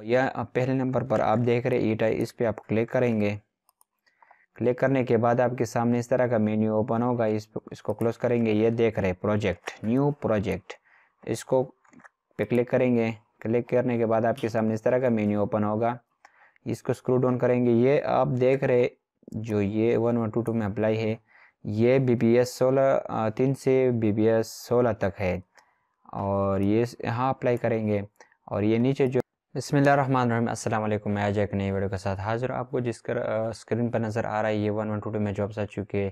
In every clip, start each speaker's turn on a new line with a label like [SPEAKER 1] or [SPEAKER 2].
[SPEAKER 1] यह आप पहले नंबर पर आप देख रहे ईट इस पर आप क्लिक करेंगे क्लिक करने के बाद आपके सामने इस तरह का मेन्यू ओपन होगा इस इसको क्लोज करेंगे ये देख रहे प्रोजेक्ट न्यू प्रोजेक्ट इसको पे क्लिक करेंगे क्लिक करने के बाद आपके सामने इस तरह का मेन्यू ओपन होगा इसको स्क्रू डाउन करेंगे ये आप देख रहे जो ये वन वन टू टू में अप्लाई है ये बी बी एस सोलह तीन से बी बी एस सोलह तक है और ये यहाँ अप्लाई करेंगे और ये नीचे जो बसमिलीम वालेकुम मैं आज एक नई वीडियो के साथ हाजिर आपको जिस कर, आ, स्क्रीन पर नज़र आ रहा है ये वन वन टू टू में जॉब्स आ चुके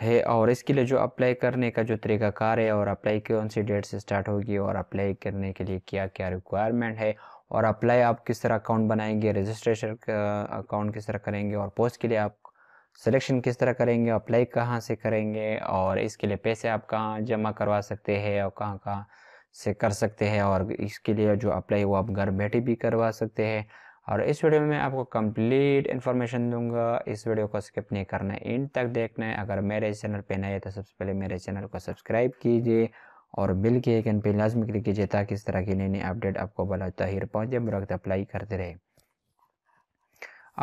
[SPEAKER 1] है और इसके लिए जो अप्लाई करने का जो तरीका कार है और अप्लाई कौन सी डेट से स्टार्ट होगी और अप्लाई करने के लिए क्या क्या रिक्वायरमेंट है और अप्लाई आप किस तरह अकाउंट बनाएंगे रजिस्ट्रेशन अकाउंट किस तरह करेंगे और पोस्ट के लिए आप सिलेक्शन किस तरह करेंगे अप्लाई कहाँ से करेंगे और इसके लिए पैसे आप कहाँ जमा करवा सकते हैं और कहाँ कहाँ से कर सकते हैं और इसके लिए जो अप्लाई वो आप घर बैठे भी करवा सकते हैं और इस वीडियो में मैं आपको कंप्लीट इन्फॉर्मेशन दूंगा इस वीडियो को स्किप नहीं करना है एंड तक देखना है अगर मेरे चैनल पे नए तो सबसे पहले मेरे चैनल को सब्सक्राइब कीजिए और बिल के आइकन पे लाजम क्लिक कीजिए ताकि इस तरह की नई नई अपडेट आपको बला ताहिर पहुँचे मुरक्त अप्लाई करते रहे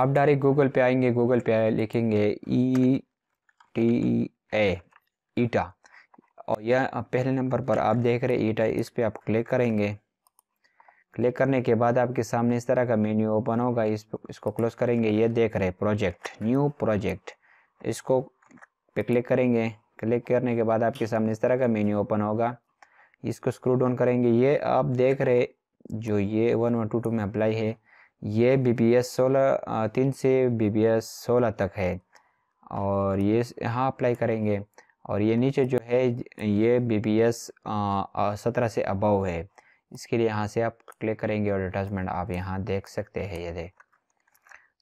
[SPEAKER 1] आप डायरेक्ट गूगल पे आएंगे गूगल पे लिखेंगे ई टी ए ईटा और यह पहले नंबर पर आप देख रहे ईटा इस पर आप क्लिक करेंगे क्लिक करने के बाद आपके सामने इस तरह का मेन्यू ओपन होगा इस इसको क्लोज करेंगे ये देख रहे प्रोजेक्ट न्यू प्रोजेक्ट इसको पे क्लिक करेंगे क्लिक करने के बाद आपके सामने इस तरह का मेन्यू ओपन होगा इसको स्क्रू डाउन करेंगे ये आप देख रहे जो ये वन वन टू टू में अप्लाई है ये बी बी एस सोलह तीन से बी बी एस सोलह तक है और ये यहाँ अप्लाई करेंगे और ये नीचे जो है ये बी बी एस सत्रह से अबव है इसके लिए यहाँ से आप क्लिक करेंगे और अटैचमेंट आप यहाँ देख सकते हैं ये देख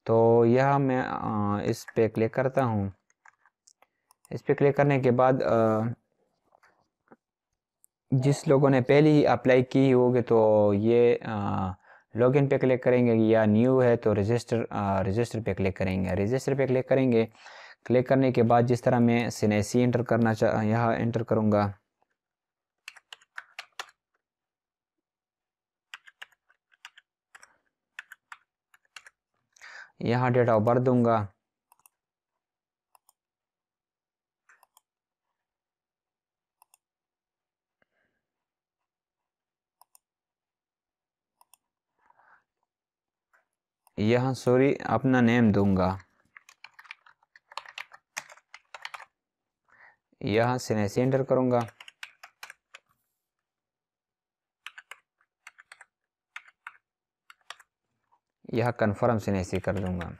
[SPEAKER 1] तो यह मैं आ, इस पर क्लिक करता हूँ इस पर क्लिक करने के बाद आ, जिस लोगों ने पहले ही अप्लाई की होगी तो ये लॉगिन पे क्लिक करेंगे या न्यू है तो रजिस्टर रजिस्टर पे क्लिक करेंगे रजिस्टर पे क्लिक करेंगे क्लिक करने के बाद जिस तरह मैं सिनेसी एंटर करना चाह यहाँ एंटर करूँगा यहाँ डेटा बर्थ दूंगा यहाँ सॉरी अपना नेम दूंगा यहाँ सिनेसी एंटर करूंगा यह कन्फर्म सिनेसी कर दूंगा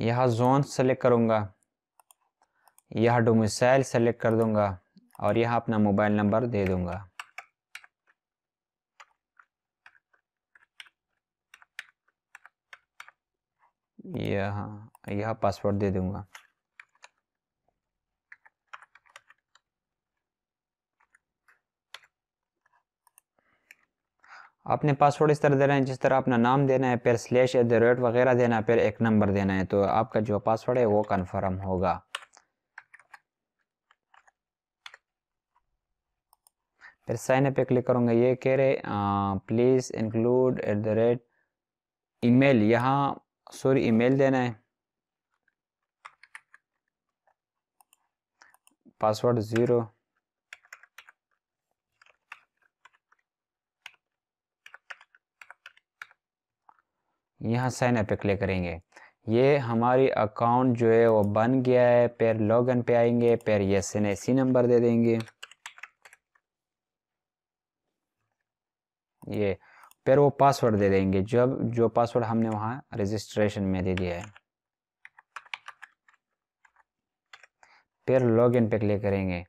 [SPEAKER 1] यह जोन सेलेक्ट करूंगा यह डोमिसाइल सेलेक्ट कर दूंगा और यह अपना मोबाइल नंबर दे दूंगा ये हाँ, यहाँ पासवर्ड दे दूंगा आपने पासवर्ड इस तरह देना है जिस तरह अपना नाम देना है फिर स्लैश एट द रेट वगैरह देना है फिर एक नंबर देना है तो आपका जो पासवर्ड है वो कन्फर्म होगा फिर साइन अप पे क्लिक करूंगा ये कह रहे please include at the rate email यहाँ सॉरी ईमेल देना है पासवर्ड ज़ीरो यहाँ साइन अप पे क्लिक करेंगे ये हमारी अकाउंट जो है वो बन गया है पैर लॉगिन पे आएंगे पैर ये एन आई सी नंबर दे देंगे ये फिर वो पासवर्ड दे देंगे जब जो पासवर्ड हमने वहाँ रजिस्ट्रेशन में दे दिया है फिर लॉगिन पे क्लिक करेंगे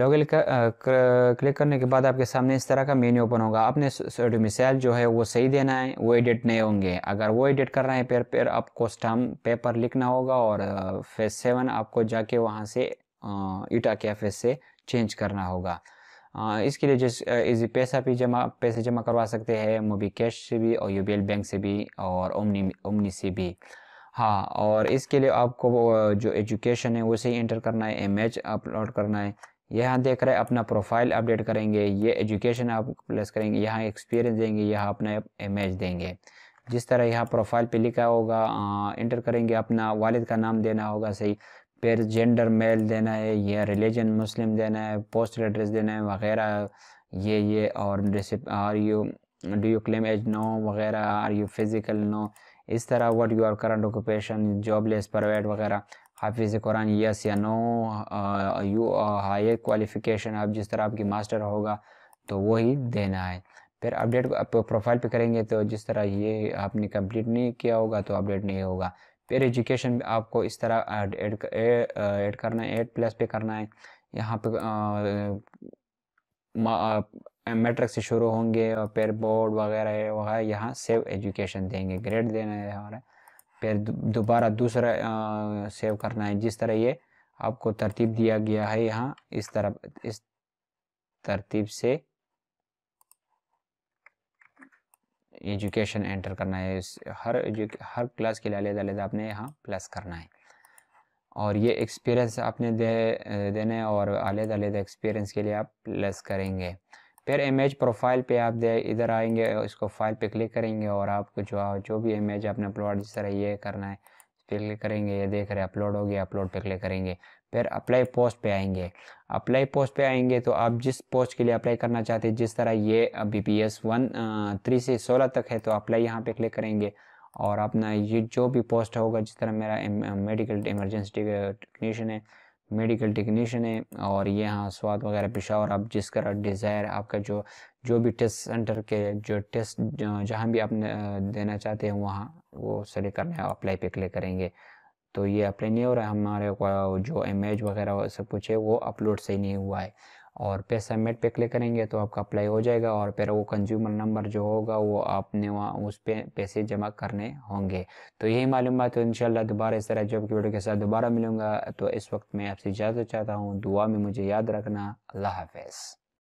[SPEAKER 1] लॉगिन क्लिक करने के बाद आपके सामने इस तरह का मेन्यू ओपन होगा आपने मिसाइल जो है वो सही देना है वो एडिट नहीं होंगे अगर वो एडिट रहे हैं फिर फिर आपको स्टाम्प पेपर लिखना होगा और फेस सेवन आपको जाके वहाँ से ईटा के से चेंज करना होगा इसके लिए जिस इजी पैसा भी जमा पैसे जमा करवा सकते हैं मोबी कैश से भी और यू बैंक से भी और ओमनी ओमनी से भी हाँ और इसके लिए आपको जो एजुकेशन है उसे ही इंटर करना है एम एच अपलोड करना है यहाँ देख रहे अपना प्रोफाइल अपडेट करेंगे ये एजुकेशन आप प्लस करेंगे यहाँ एक्सपीरियंस देंगे यहाँ अपना एम एच देंगे जिस तरह यहाँ प्रोफाइल पे लिखा होगा इंटर करेंगे अपना वालिद का नाम देना होगा सही फिर जेंडर मेल देना है या रिलीजन मुस्लिम देना है पोस्टल एड्रेस देना है वगैरह ये ये और are you do you claim age no वगैरह आर यू फिज़िकल नो इस तरह what you are current occupation jobless private वगैरह हाफिज़ कुरान यस या नो यू हायर क्वालिफिकेशन आप जिस तरह आपकी मास्टर होगा तो वही देना है फिर अपडेट आप प्रोफाइल पे करेंगे तो जिस तरह ये आपने कंप्लीट नहीं किया होगा तो अपडेट नहीं होगा फिर एजुकेशन आपको इस तरह ऐड ऐड ऐड करना है एड प्लस पे करना है यहाँ पे मेट्रिक से शुरू होंगे और फिर बोर्ड वगैरह वगैरह यहाँ सेव एजुकेशन देंगे ग्रेड देना है हमारा फिर दोबारा दूसरा सेव करना है जिस तरह ये आपको तरतीब दिया गया है यहाँ इस तरह इस तरतीब से एजुकेशन एंटर करना है हर हर क्लास के लिए अलग अलग आपने यहाँ प्लस करना है और ये एक्सपीरियंस आपने दे देना है और अलग अलग एक्सपीरियंस के लिए आप प्लस करेंगे फिर इमेज प्रोफाइल पे आप दे इधर आएंगे इसको फाइल पे क्लिक करेंगे और आपको जो जो भी इमेज आपने अपलोड जिस तरह ये करना है पे क्लिक करेंगे ये देख रहे अपलोड हो गया अपलोड पे क्लिक करेंगे फिर अप्लाई पोस्ट पे आएंगे अप्लाई पोस्ट पे आएंगे तो आप जिस पोस्ट के लिए अप्लाई करना चाहते हैं जिस तरह ये B P S one three से सोलह तक है तो अप्लाई यहाँ पे क्लिक करेंगे और अपना ये जो भी पोस्ट होगा जिस तरह मेरा मेडिकल इमरजेंसी टेक्नीशियन है मेडिकल टेक्नीशियन है और ये हाँ स्वाद वगैरह पेशा और आप जिस तरह डिज़ायर आपका जो जो भी टेस्ट सेंटर के जो टेस्ट जहाँ भी आप देना चाहते हैं वहाँ वो सेलेक्ट करना है अप्लाई पे क्लिक करेंगे तो ये अप्लाई नहीं हो रहा है हमारे जो इमेज वगैरह सब कुछ है वो अपलोड सही नहीं हुआ है और पे सबमिट पे क्लिक करेंगे तो आपका अप्लाई हो जाएगा और फिर वो कंज्यूमर नंबर जो होगा वो आपने वहाँ उस पर पे पैसे जमा करने होंगे तो यही मालूम है तो इनशाला दोबारा इस तरह जॉब की वीडियो के साथ दोबारा मिलूंगा तो इस वक्त मैं आपसे इजाज़त चाहता हूँ दुआ में मुझे याद रखना अल्लाह हाफिज़